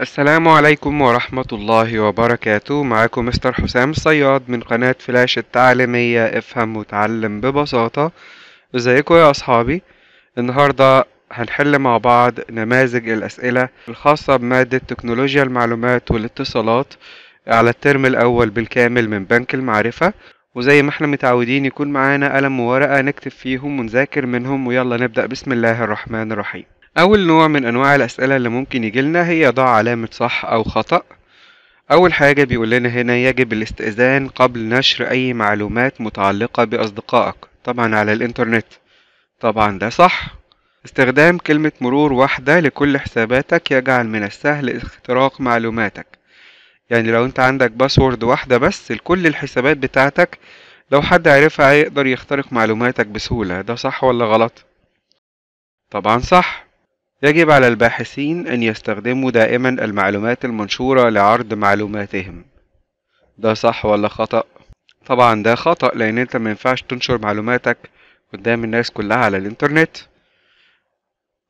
السلام عليكم ورحمة الله وبركاته معكم مستر حسام الصياد من قناة فلاش التعليمية افهم وتعلم ببساطة ازيكم يا اصحابي النهاردة هنحل مع بعض نماذج الاسئلة الخاصة بمادة تكنولوجيا المعلومات والاتصالات على الترم الاول بالكامل من بنك المعرفة وزي ما احنا متعودين يكون معانا قلم وورقة نكتب فيهم ونذاكر منهم ويلا نبدأ بسم الله الرحمن الرحيم أول نوع من أنواع الأسئلة اللي ممكن يجيلنا هي ضع علامة صح أو خطأ أول حاجة بيقول لنا هنا يجب الاستئذان قبل نشر أي معلومات متعلقة بأصدقائك طبعا على الإنترنت طبعا ده صح استخدام كلمة مرور واحدة لكل حساباتك يجعل من السهل اختراق معلوماتك يعني لو انت عندك باسورد واحدة بس لكل الحسابات بتاعتك لو حد عرفها يقدر يخترق معلوماتك بسهولة ده صح ولا غلط؟ طبعا صح يجب على الباحثين أن يستخدموا دائما المعلومات المنشورة لعرض معلوماتهم ده صح ولا خطأ؟ طبعا ده خطأ لأن أنت مينفعش تنشر معلوماتك قدام الناس كلها على الإنترنت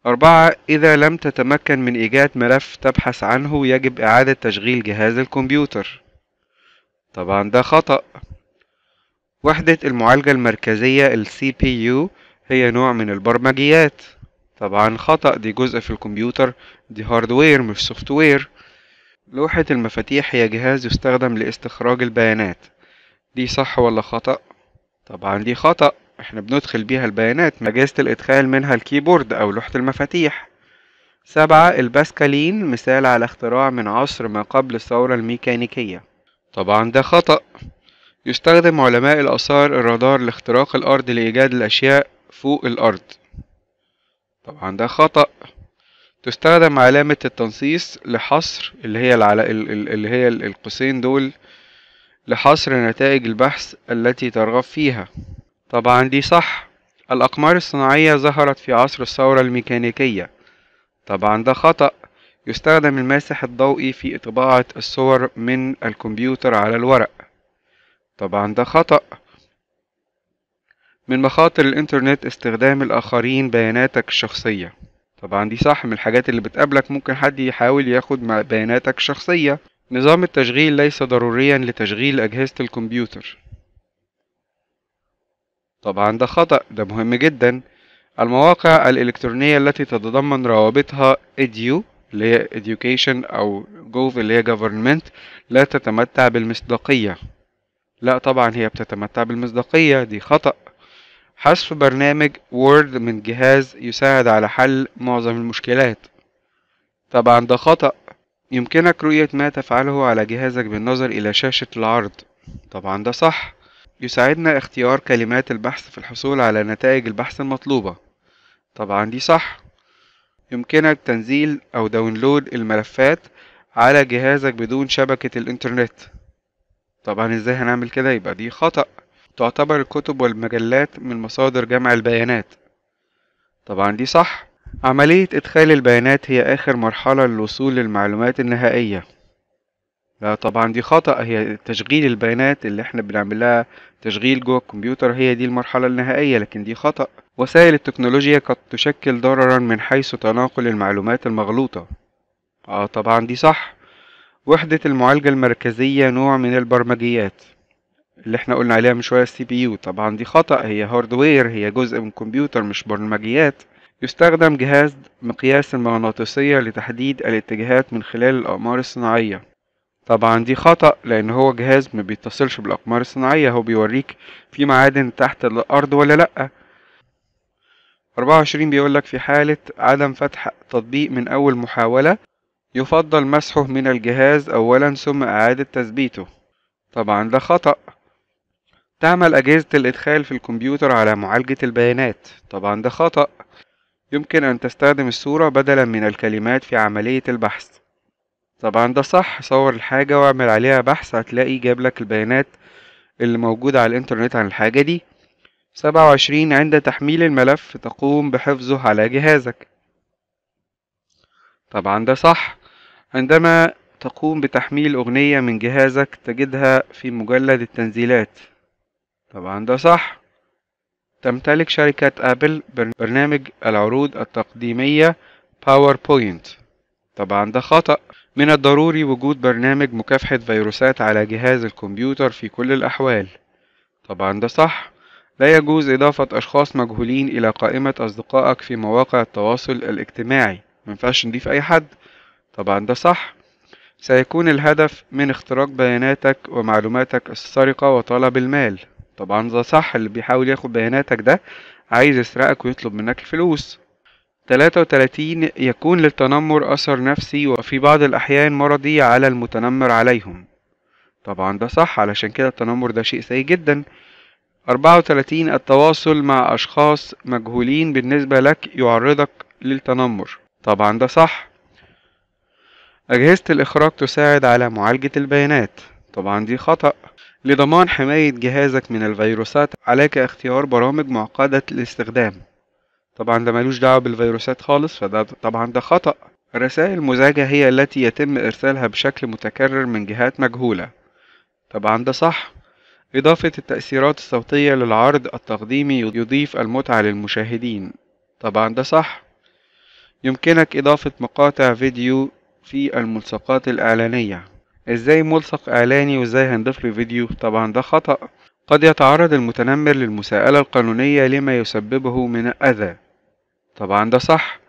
أربعة إذا لم تتمكن من إيجاد ملف تبحث عنه يجب إعادة تشغيل جهاز الكمبيوتر طبعا ده خطأ وحدة المعالجة المركزية الـ CPU هي نوع من البرمجيات طبعا خطأ دي جزء في الكمبيوتر دي هاردوير مش سوفتوير لوحة المفاتيح هي جهاز يستخدم لاستخراج البيانات دي صح ولا خطأ؟ طبعا دي خطأ احنا بندخل بيها البيانات مجازة الادخال منها الكيبورد او لوحة المفاتيح سبعة الباسكالين مثال على اختراع من عصر ما قبل الثورة الميكانيكية طبعا ده خطأ يستخدم علماء الآثار الرادار لاختراق الأرض لإيجاد الأشياء فوق الأرض طبعا ده خطأ تستخدم علامة التنصيص لحصر اللي هي العلا... اللي هي القوسين دول لحصر نتائج البحث التي ترغب فيها طبعا دي صح الأقمار الصناعية ظهرت في عصر الثورة الميكانيكية طبعا ده خطأ يستخدم الماسح الضوئي في طباعة الصور من الكمبيوتر على الورق طبعا ده خطأ من مخاطر الإنترنت استخدام الآخرين بياناتك الشخصية طبعا دي صح من الحاجات اللي بتقابلك ممكن حد يحاول ياخد مع بياناتك الشخصية نظام التشغيل ليس ضروريا لتشغيل أجهزة الكمبيوتر طبعا ده خطأ ده مهم جدا المواقع الإلكترونية التي تتضمن روابطها ايديو اللي هي education أو جوف اللي هي government لا تتمتع بالمصداقية لا طبعا هي بتتمتع بالمصداقية دي خطأ حذف برنامج وورد من جهاز يساعد على حل معظم المشكلات طبعا ده خطأ يمكنك رؤية ما تفعله على جهازك بالنظر إلى شاشة العرض طبعا ده صح يساعدنا اختيار كلمات البحث في الحصول على نتائج البحث المطلوبة طبعا دي صح يمكنك تنزيل أو داونلود الملفات على جهازك بدون شبكة الإنترنت طبعا ازاي هنعمل كده يبقى دي خطأ تعتبر الكتب والمجلات من مصادر جمع البيانات طبعا دي صح عملية إدخال البيانات هي آخر مرحلة للوصول للمعلومات النهائية لا طبعا دي خطأ هي تشغيل البيانات اللي احنا بنعملها تشغيل جوه الكمبيوتر هي دي المرحلة النهائية لكن دي خطأ وسائل التكنولوجيا قد تشكل ضررا من حيث تناقل المعلومات المغلوطة اه طبعا دي صح وحدة المعالجة المركزية نوع من البرمجيات اللي احنا قلنا عليها من شويه السي بي يو طبعا دي خطا هي هاردوير هي جزء من كمبيوتر مش برمجيات يستخدم جهاز مقياس المغناطيسيه لتحديد الاتجاهات من خلال الاقمار الصناعيه طبعا دي خطأ لأن هو جهاز ما بيتصلش بالأقمار الصناعية هو بيوريك في معادن تحت الأرض ولا لأ أربعة وعشرين بيقولك في حالة عدم فتح تطبيق من أول محاولة يفضل مسحه من الجهاز أولا ثم إعادة تثبيته طبعا ده خطأ تعمل أجهزة الإدخال في الكمبيوتر على معالجة البيانات طبعا ده خطأ يمكن أن تستخدم الصورة بدلا من الكلمات في عملية البحث طبعا ده صح صور الحاجة واعمل عليها بحث هتلاقي جاب لك البيانات اللي موجودة على الإنترنت عن الحاجة دي سبعة وعشرين عند تحميل الملف تقوم بحفظه على جهازك طبعا ده صح عندما تقوم بتحميل أغنية من جهازك تجدها في مجلد التنزيلات طبعا ده صح تمتلك شركة أبل برنامج العروض التقديمية بوينت طبعا ده خطأ من الضروري وجود برنامج مكافحة فيروسات على جهاز الكمبيوتر في كل الأحوال طبعا ده صح لا يجوز إضافة أشخاص مجهولين إلى قائمة أصدقائك في مواقع التواصل الاجتماعي مينفعش نضيف أي حد طبعا ده صح سيكون الهدف من اختراق بياناتك ومعلوماتك السرقة وطلب المال طبعا ده صح اللي بيحاول ياخد بياناتك ده عايز يسرقك ويطلب منك الفلوس 33 يكون للتنمر أثر نفسي وفي بعض الأحيان مرضي على المتنمر عليهم طبعا ده صح علشان كده التنمر ده شيء سيء جدا 34 التواصل مع أشخاص مجهولين بالنسبة لك يعرضك للتنمر طبعا ده صح أجهزة الإخراج تساعد على معالجة البيانات طبعا دي خطأ لضمان حماية جهازك من الفيروسات عليك اختيار برامج معقدة الاستخدام طبعا ده ملوش دعوة بالفيروسات خالص فده طبعا ده خطأ الرسائل المزعجة هي التي يتم إرسالها بشكل متكرر من جهات مجهولة طبعا ده صح إضافة التأثيرات الصوتية للعرض التقديمي يضيف المتعة للمشاهدين طبعا ده صح يمكنك إضافة مقاطع فيديو في الملصقات الإعلانية ازاي ملصق اعلاني وازاي هنضيف له فيديو طبعا ده خطأ قد يتعرض المتنمر للمساءلة القانونية لما يسببه من أذى طبعا ده صح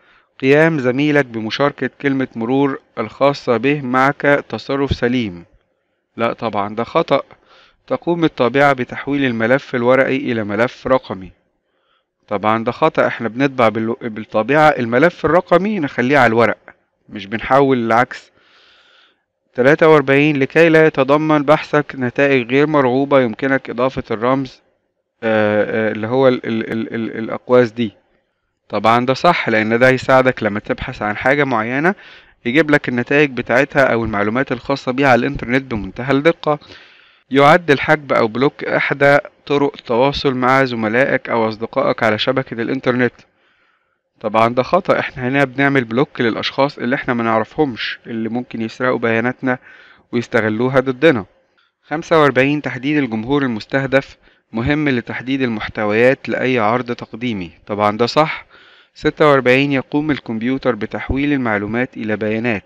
قيام زميلك بمشاركة كلمة مرور الخاصة به معك تصرف سليم لا طبعا ده خطأ تقوم الطابعة بتحويل الملف الورقي إلى ملف رقمي طبعا ده خطأ احنا بنطبع بالطابعه الملف الرقمي نخليه على الورق مش بنحول العكس 43 لكي لا يتضمن بحثك نتائج غير مرغوبة يمكنك إضافة الرمز آه، آه، اللي هو ال ال ال الـ الأقواس دي طبعا ده صح لأن ده هيساعدك لما تبحث عن حاجة معينة يجيب لك النتائج بتاعتها أو المعلومات الخاصة بيها على الإنترنت بمنتهى الدقة يعد الحجب أو بلوك إحدى طرق التواصل مع زملائك أو أصدقائك على شبكة الإنترنت طبعا ده خطأ احنا هنا بنعمل بلوك للأشخاص اللي احنا ما نعرفهمش اللي ممكن يسرقوا بياناتنا ويستغلوها ضدنا 45 تحديد الجمهور المستهدف مهم لتحديد المحتويات لأي عرض تقديمي طبعا ده صح 46 يقوم الكمبيوتر بتحويل المعلومات إلى بيانات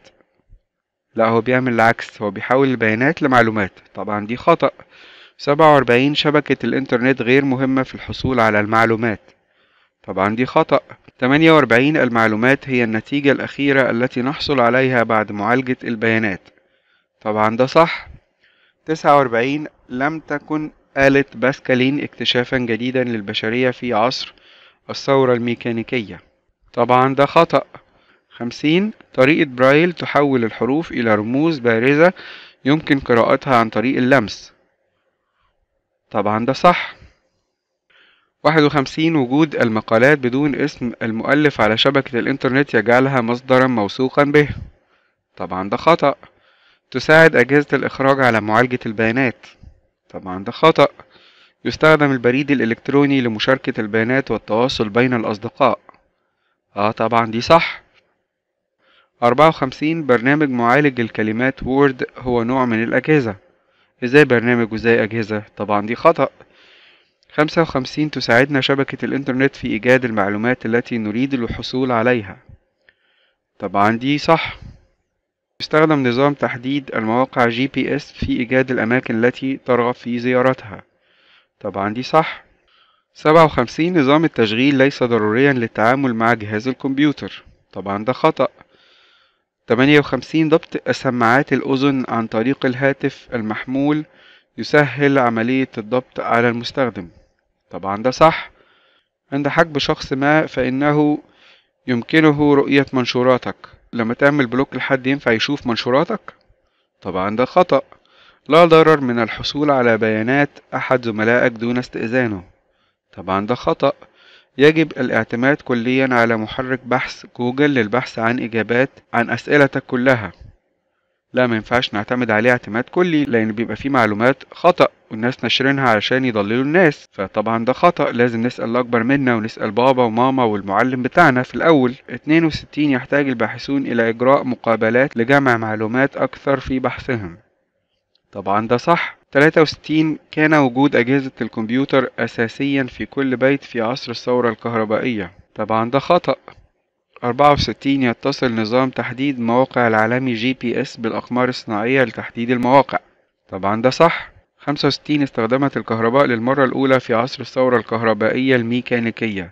لا هو بيعمل العكس هو بيحول البيانات لمعلومات طبعا دي خطأ 47 شبكة الإنترنت غير مهمة في الحصول على المعلومات طبعا دي خطأ 48 المعلومات هي النتيجة الأخيرة التي نحصل عليها بعد معالجة البيانات طبعا ده صح 49 لم تكن آلة باسكالين اكتشافا جديدا للبشرية في عصر الثورة الميكانيكية طبعا ده خطأ 50 طريقة برايل تحول الحروف إلى رموز بارزة يمكن قراءتها عن طريق اللمس طبعا ده صح 51 وجود المقالات بدون اسم المؤلف على شبكة الإنترنت يجعلها مصدرا موثوقا به طبعا ده خطأ تساعد أجهزة الإخراج على معالجة البيانات طبعا ده خطأ يستخدم البريد الإلكتروني لمشاركة البيانات والتواصل بين الأصدقاء آه طبعا دي صح 54 برنامج معالج الكلمات وورد هو نوع من الأجهزة إزاي برنامج وإزاي أجهزة طبعا دي خطأ 55 تساعدنا شبكة الإنترنت في إيجاد المعلومات التي نريد الحصول عليها طبعا دي صح يستخدم نظام تحديد المواقع جي بي اس في إيجاد الأماكن التي ترغب في زيارتها طبعا دي صح 57 نظام التشغيل ليس ضروريا للتعامل مع جهاز الكمبيوتر طبعا ده خطأ 58 ضبط سماعات الأذن عن طريق الهاتف المحمول يسهل عملية الضبط على المستخدم طبعا ده صح عند حجب شخص ما فإنه يمكنه رؤية منشوراتك لما تعمل بلوك لحد ينفع يشوف منشوراتك طبعا ده خطأ لا ضرر من الحصول على بيانات أحد زملائك دون استئذانه طبعا ده خطأ يجب الاعتماد كليا على محرك بحث جوجل للبحث عن إجابات عن أسئلتك كلها لا ما ينفعش نعتمد عليه اعتماد كلي لان بيبقى فيه معلومات خطا والناس ناشرينها علشان يضللوا الناس فطبعا ده خطا لازم نسال الاكبر منا ونسال بابا وماما والمعلم بتاعنا في الاول 62 يحتاج الباحثون الى اجراء مقابلات لجمع معلومات اكثر في بحثهم طبعا ده صح 63 كان وجود أجهزة الكمبيوتر أساسيا في كل بيت في عصر الثورة الكهربائية طبعا ده خطأ أربعة وستين يتصل نظام تحديد مواقع العالمي جي بي اس بالأقمار الصناعية لتحديد المواقع طبعا ده صح خمسة وستين استخدمت الكهرباء للمرة الأولى في عصر الثورة الكهربائية الميكانيكية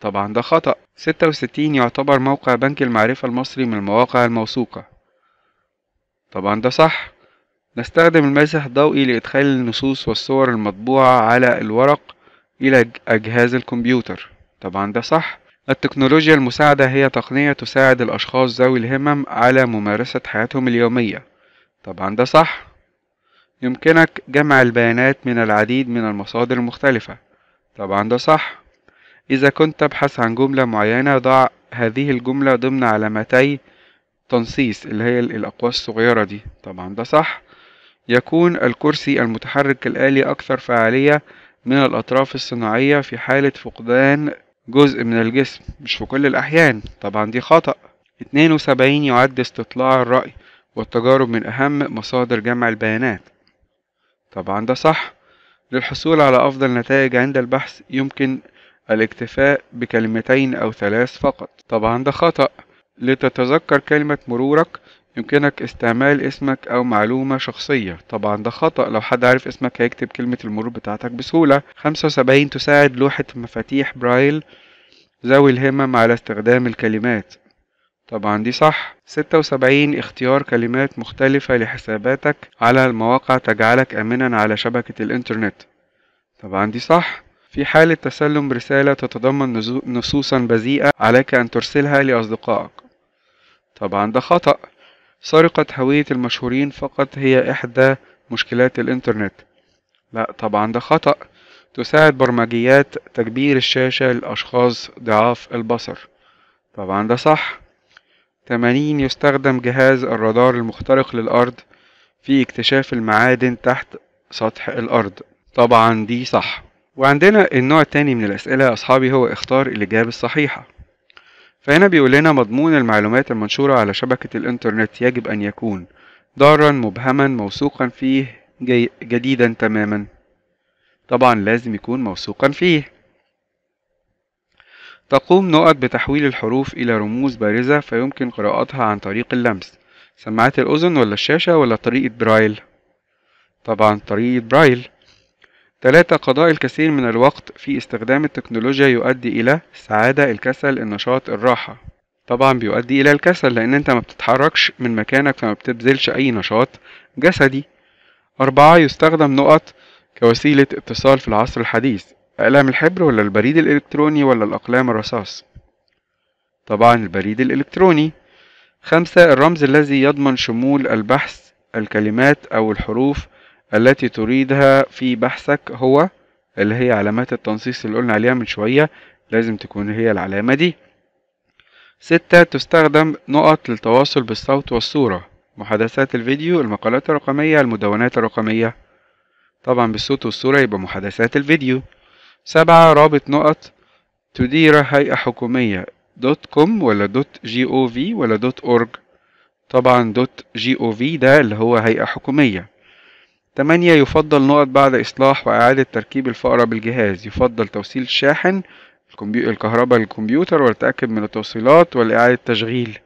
طبعا ده خطأ ستة وستين يعتبر موقع بنك المعرفة المصري من المواقع الموثوقة طبعا ده صح نستخدم المسح الضوئي لإدخال النصوص والصور المطبوعة على الورق إلى أجهزة الكمبيوتر طبعا ده صح التكنولوجيا المساعدة هي تقنية تساعد الأشخاص ذوي الهمم على ممارسة حياتهم اليومية طبعا ده صح يمكنك جمع البيانات من العديد من المصادر المختلفة طبعا ده صح إذا كنت تبحث عن جملة معينة ضع هذه الجملة ضمن علامتي تنصيص اللي هي الأقواس الصغيرة دي طبعا ده صح يكون الكرسي المتحرك الآلي أكثر فعالية من الأطراف الصناعية في حالة فقدان جزء من الجسم مش في كل الأحيان طبعا دي خطأ 72 يعد استطلاع الرأي والتجارب من أهم مصادر جمع البيانات طبعا ده صح للحصول على أفضل نتائج عند البحث يمكن الاكتفاء بكلمتين أو ثلاث فقط طبعا ده خطأ لتتذكر كلمة مرورك يمكنك استعمال اسمك أو معلومة شخصية طبعا ده خطأ لو حد عارف اسمك هيكتب كلمة المرور بتاعتك بسهولة 75 تساعد لوحة مفاتيح برايل ذوي الهمم على استخدام الكلمات طبعا دي صح 76 اختيار كلمات مختلفة لحساباتك على المواقع تجعلك آمنا على شبكة الإنترنت طبعا دي صح في حالة تسلم رسالة تتضمن نصوصا بذيئة عليك أن ترسلها لأصدقائك طبعا ده خطأ سرقة هوية المشهورين فقط هي إحدى مشكلات الإنترنت لا طبعا ده خطأ تساعد برمجيات تكبير الشاشة لأشخاص ضعاف البصر طبعا ده صح 80 يستخدم جهاز الرادار المخترق للأرض في اكتشاف المعادن تحت سطح الأرض طبعا دي صح وعندنا النوع التاني من الأسئلة يا أصحابي هو اختار الإجابة الصحيحة فهنا بيقول لنا مضمون المعلومات المنشورة على شبكة الإنترنت يجب أن يكون ضارا مبهما موثوقا فيه جي جديدا تماما طبعا لازم يكون موثوقا فيه تقوم نقط بتحويل الحروف إلى رموز بارزة فيمكن قراءتها عن طريق اللمس سماعات الأذن ولا الشاشة ولا طريقة برايل طبعا طريقة برايل ثلاثة قضاء الكثير من الوقت في استخدام التكنولوجيا يؤدي إلى السعادة الكسل النشاط الراحة طبعا بيؤدي إلى الكسل لأن أنت ما بتتحركش من مكانك فما بتبذلش أي نشاط جسدي أربعة يستخدم نقط كوسيلة اتصال في العصر الحديث أقلام الحبر ولا البريد الإلكتروني ولا الأقلام الرصاص طبعا البريد الإلكتروني خمسة الرمز الذي يضمن شمول البحث الكلمات أو الحروف التي تريدها في بحثك هو اللي هي علامات التنصيص اللي قلنا عليها من شوية لازم تكون هي العلامة دي ستة تستخدم نقط للتواصل بالصوت والصورة محادثات الفيديو المقالات الرقمية المدونات الرقمية طبعا بالصوت والصورة يبقى محادثات الفيديو سبعة رابط نقط تدير هيئة حكومية دوت كوم ولا دوت جي او في ولا دوت اورج طبعا دوت جي او في ده اللي هو هيئة حكومية تمانية يفضل نقط بعد إصلاح وإعادة تركيب الفأرة بالجهاز يفضل توصيل شاحن الكهرباء للكمبيوتر والتأكد من التوصيلات والإعادة تشغيل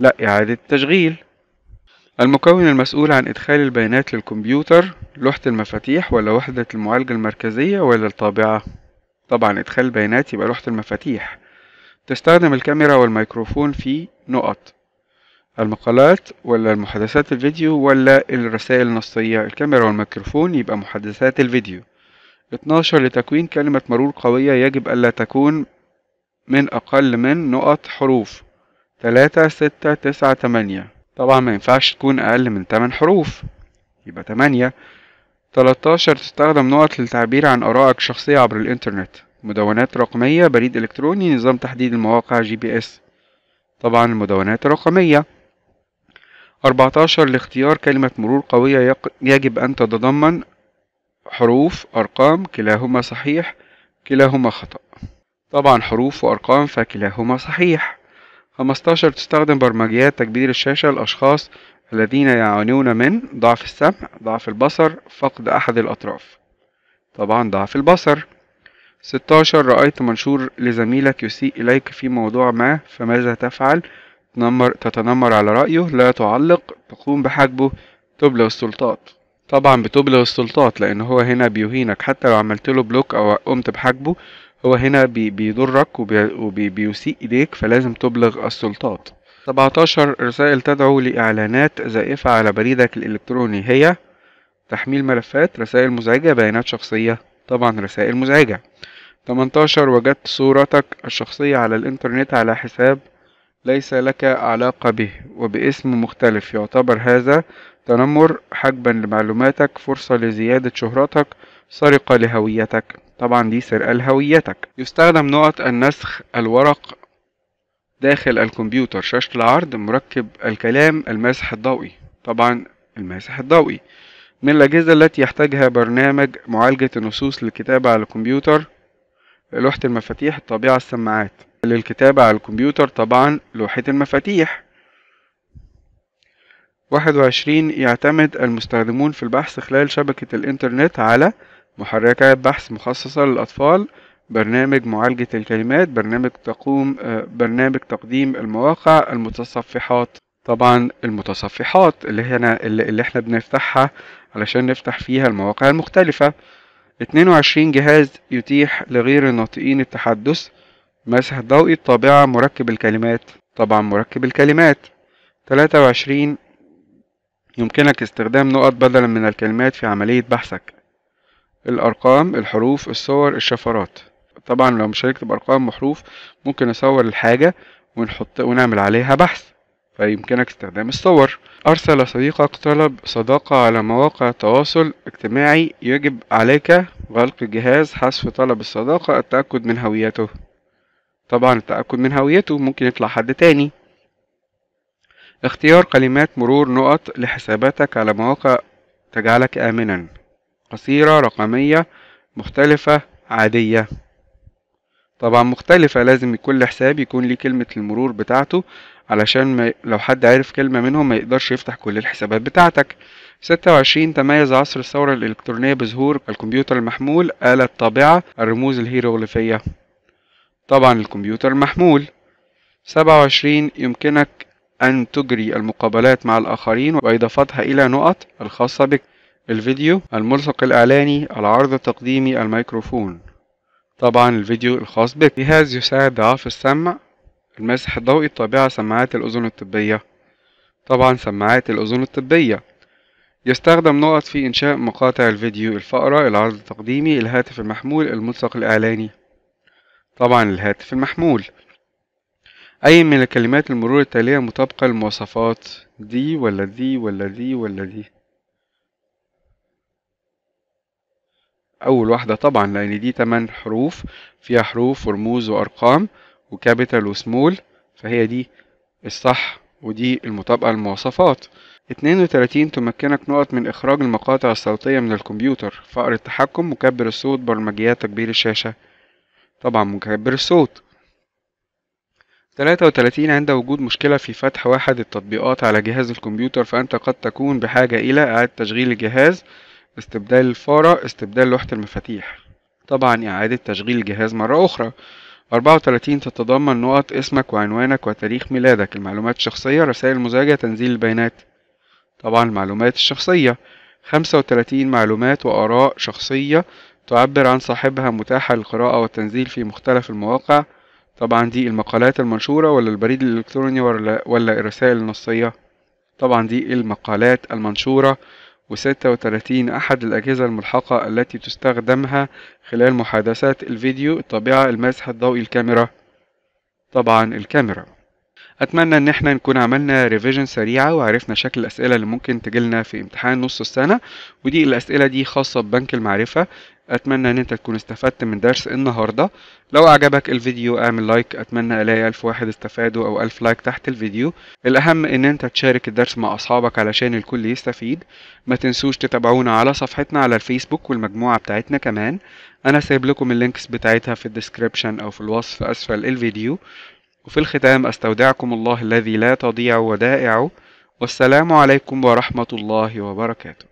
لا إعادة تشغيل المكون المسؤول عن إدخال البيانات للكمبيوتر لوحة المفاتيح ولا وحدة المعالجة المركزية ولا الطابعة طبعا إدخال البيانات يبقى لوحة المفاتيح تستخدم الكاميرا والميكروفون في نقط المقالات ولا المحادثات الفيديو ولا الرسائل النصية الكاميرا والميكروفون يبقى محادثات الفيديو 12 لتكوين كلمة مرور قوية يجب ألا تكون من أقل من نقط حروف تلاتة ستة تسعة تمانية طبعا ما ينفعش تكون أقل من تمن حروف يبقى تمانية 13 تستخدم نقط للتعبير عن آرائك الشخصية عبر الإنترنت مدونات رقمية بريد إلكتروني نظام تحديد المواقع جي بي إس طبعا المدونات الرقمية 14 لاختيار كلمة مرور قوية يجب أن تتضمن حروف أرقام كلاهما صحيح كلاهما خطأ طبعا حروف وأرقام فكلاهما صحيح 15 تستخدم برمجيات تكبير الشاشة للأشخاص الذين يعانون من ضعف السمع ضعف البصر فقد أحد الأطراف طبعا ضعف البصر 16 رأيت منشور لزميلك يسيء إليك في موضوع ما فماذا تفعل تتنمر, تتنمر على رأيه لا تعلق تقوم بحجبه تبلغ السلطات طبعا بتبلغ السلطات لأن هو هنا بيهينك حتى لو عملت له بلوك أو قمت بحجبه هو هنا بي بيضرك وبيسيء إليك فلازم تبلغ السلطات 17 رسائل تدعو لإعلانات زائفة على بريدك الإلكتروني هي تحميل ملفات رسائل مزعجة بيانات شخصية طبعا رسائل مزعجة 18 وجدت صورتك الشخصية على الإنترنت على حساب ليس لك علاقة به وباسم مختلف يعتبر هذا تنمر حجبا لمعلوماتك فرصة لزيادة شهرتك سرقة لهويتك طبعا دي سرقة لهويتك يستخدم نقط النسخ الورق داخل الكمبيوتر شاشة العرض مركب الكلام الماسح الضوئي طبعا الماسح الضوئي من الأجهزة التي يحتاجها برنامج معالجة النصوص للكتابة على الكمبيوتر لوحة المفاتيح الطبيعة السماعات للكتابة على الكمبيوتر طبعا لوحة المفاتيح واحد وعشرين يعتمد المستخدمون في البحث خلال شبكة الإنترنت على محركات بحث مخصصة للأطفال برنامج معالجة الكلمات برنامج تقوم آه، برنامج تقديم المواقع المتصفحات طبعا المتصفحات اللي هنا اللي احنا بنفتحها علشان نفتح فيها المواقع المختلفة 22 جهاز يتيح لغير الناطقين التحدث مسح ضوئي الطابعة مركب الكلمات طبعا مركب الكلمات 23 يمكنك استخدام نقط بدلا من الكلمات في عملية بحثك الأرقام الحروف الصور الشفرات طبعا لو مش هنكتب أرقام وحروف ممكن نصور الحاجة ونحط ونعمل عليها بحث فيمكنك استخدام الصور أرسل صديقك طلب صداقة على مواقع تواصل اجتماعي يجب عليك غلق الجهاز حذف طلب الصداقة التأكد من هويته طبعا التأكد من هويته ممكن يطلع حد تاني اختيار كلمات مرور نقط لحساباتك على مواقع تجعلك آمنا قصيرة رقمية مختلفة عادية طبعا مختلفة لازم كل حساب يكون ليه كلمة المرور بتاعته علشان ما لو حد عرف كلمة منهم ما يقدرش يفتح كل الحسابات بتاعتك 26 تميز عصر الثورة الإلكترونية بظهور الكمبيوتر المحمول آلة طابعة الرموز الهيروغليفية طبعا الكمبيوتر محمول 27 يمكنك أن تجري المقابلات مع الآخرين وإضافتها إلى نقط الخاصة بك الفيديو الملصق الإعلاني العرض التقديمي الميكروفون طبعا الفيديو الخاص بك جهاز يساعد ضعاف السمع المسح الضوئي الطابعة سماعات الأذن الطبية طبعا سماعات الأذن الطبية يستخدم نقط في إنشاء مقاطع الفيديو الفقرة العرض التقديمي الهاتف المحمول الملصق الإعلاني طبعا الهاتف المحمول أي من الكلمات المرور التالية مطابقة للمواصفات دي ولا دي ولا دي ولا دي أول واحدة طبعا لأن دي تمن حروف فيها حروف ورموز وأرقام وكابيتال وسمول فهي دي الصح ودي المطابقة للمواصفات 32 تمكنك نقط من إخراج المقاطع الصوتية من الكمبيوتر فأر التحكم مكبر الصوت برمجيات تكبير الشاشة طبعا مكبر الصوت 33 عند وجود مشكلة في فتح واحد التطبيقات على جهاز الكمبيوتر فأنت قد تكون بحاجة إلى إعادة تشغيل الجهاز استبدال الفارة استبدال لوحة المفاتيح طبعا إعادة تشغيل الجهاز مرة أخرى 34 تتضمن نقط اسمك وعنوانك وتاريخ ميلادك المعلومات الشخصية رسائل مزعجة تنزيل البيانات طبعا المعلومات الشخصية 35 معلومات وآراء شخصية تعبر عن صاحبها متاحة للقراءة والتنزيل في مختلف المواقع طبعا دي المقالات المنشورة ولا البريد الإلكتروني ولا, ولا الرسائل النصية طبعا دي المقالات المنشورة وستة وتلاتين أحد الأجهزة الملحقة التي تستخدمها خلال محادثات الفيديو الطبيعة المسح الضوئي الكاميرا طبعا الكاميرا أتمنى إن احنا نكون عملنا ريفيجن سريعة وعرفنا شكل الأسئلة اللي ممكن تجيلنا في امتحان نص السنة ودي الأسئلة دي خاصة ببنك المعرفة اتمنى ان انت تكون استفدت من درس النهارده لو اعجبك الفيديو اعمل لايك اتمنى الاقي الف واحد استفادوا او الف لايك تحت الفيديو الاهم ان انت تشارك الدرس مع اصحابك علشان الكل يستفيد ما تنسوش تتابعونا على صفحتنا على الفيسبوك والمجموعه بتاعتنا كمان انا سايب لكم اللينكس بتاعتها في الديسكريبشن او في الوصف اسفل الفيديو وفي الختام استودعكم الله الذي لا تضيع ودائعه والسلام عليكم ورحمه الله وبركاته